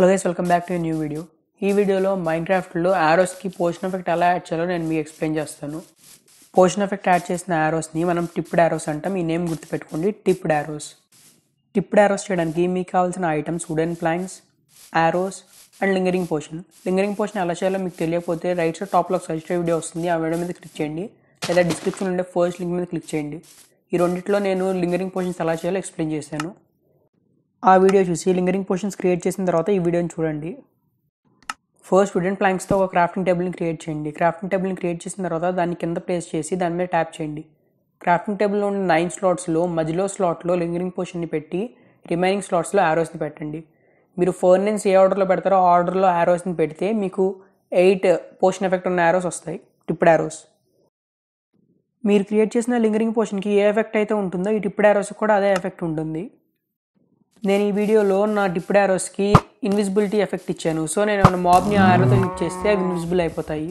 hello guys welcome back to new video ఈ వీడియోలో క్రాఫ్ట్లో యారోస్కి పోషన్ ఎఫెక్ట్ ఎలా యాడ్ చేయాలో నేను మీకు ఎక్స్ప్లెయిన్ చేస్తాను పోషన్ ఎఫెక్ట్ యాడ్ చేసిన యారోస్ని మనం టిప్డ్ ఆరోస్ అంటాం ఈ నేమ్ గుర్తుపెట్టుకోండి టిప్డ్ ఆరోస్ టిప్డ్ ఆరోస్ చేయడానికి మీకు కావాల్సిన items wooden planks arrows and lingering potion lingering potion ఎలా చేయాలో మీకు తెలియకపోతే రైట్ సైడ్ టాప్లో సజెస్టెడ్ వీడియో వస్తుంది ఆ వీడియో మీద క్లిక్ చేయండి లేదా డిస్క్రిప్షన్ ఉండే ఫస్ట్ లింక్ మీద క్లిక్ చేయండి ఈ రెండిట్లో నేను లింగరింగ్ పోషన్స్ ఎలా చేయాలో ఎక్స్ప్లెయిన్ చేశాను ఆ వీడియో చూసి లింగరింగ్ పోర్షన్స్ క్రియేట్ చేసిన తర్వాత ఈ వీడియోని చూడండి ఫస్ట్ స్టూడెంట్ ప్లాంక్స్తో ఒక క్రాఫ్టింగ్ టేబుల్ని క్రియేట్ చేయండి క్రాఫ్టింగ్ టేబుల్ని క్రియేట్ చేసిన తర్వాత దాన్ని కింద ప్లేస్ చేసి దాని మీద ట్యాప్ చేయండి క్రాఫ్టింగ్ టేబుల్లో ఉన్న నైన్ స్లాట్స్లో మధ్యలో స్లాట్లో లింగరింగ్ పోర్షన్ని పెట్టి రిమైనింగ్ స్లాట్స్లో ఆరోస్ని పెట్టండి మీరు ఫోర్ నైన్స్ ఏ ఆర్డర్లో పెడతారో ఆర్డర్లో యారోస్ని పెడితే మీకు ఎయిట్ పోషన్ ఎఫెక్ట్ ఉన్న యారోస్ వస్తాయి టిప్డ్ ఆరోస్ మీరు క్రియేట్ చేసిన లింగరింగ్ పోషన్కి ఏ ఎఫెక్ట్ అయితే ఉంటుందో ఈ టిప్డ్ ఆరోస్కి కూడా అదే ఎఫెక్ట్ ఉంటుంది నేను ఈ వీడియోలో నా డిప్డ్ ఆరోస్కి ఇన్విజిబిలిటీ ఎఫెక్ట్ ఇచ్చాను సో నేను మాబ్ని ఆరోతో యూజ్ చేస్తే అవి ఇన్విజిబుల్ అయిపోతాయి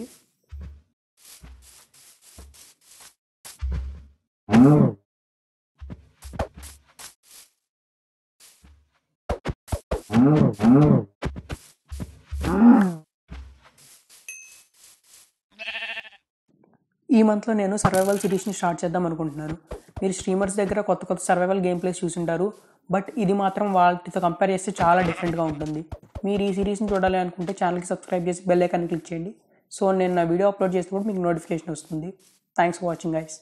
ఈ మంత్లో నేను సర్వైవల్ సిరీస్ని స్టార్ట్ చేద్దాం అనుకుంటున్నాను మీరు స్ట్రీమర్స్ దగ్గర కొత్త కొత్త సర్వైవల్ గేమ్ ప్లేస్ చూసుంటారు బట్ ఇది మాత్రం వాటితో కంపేర్ చేస్తే చాలా డిఫరెంట్గా ఉంటుంది మీరు ఈ సిరీస్ని చూడాలి అనుకుంటే ఛానల్కి సబ్స్క్రైబ్ చేసి బెల్ ఐకాన్ క్లిక్ చేయండి సో నేను నా వీడియో అప్లోడ్ చేసినప్పుడు మీకు నోటిఫికేషన్ వస్తుంది థ్యాంక్స్ ఫర్ వాచింగ్ గైస్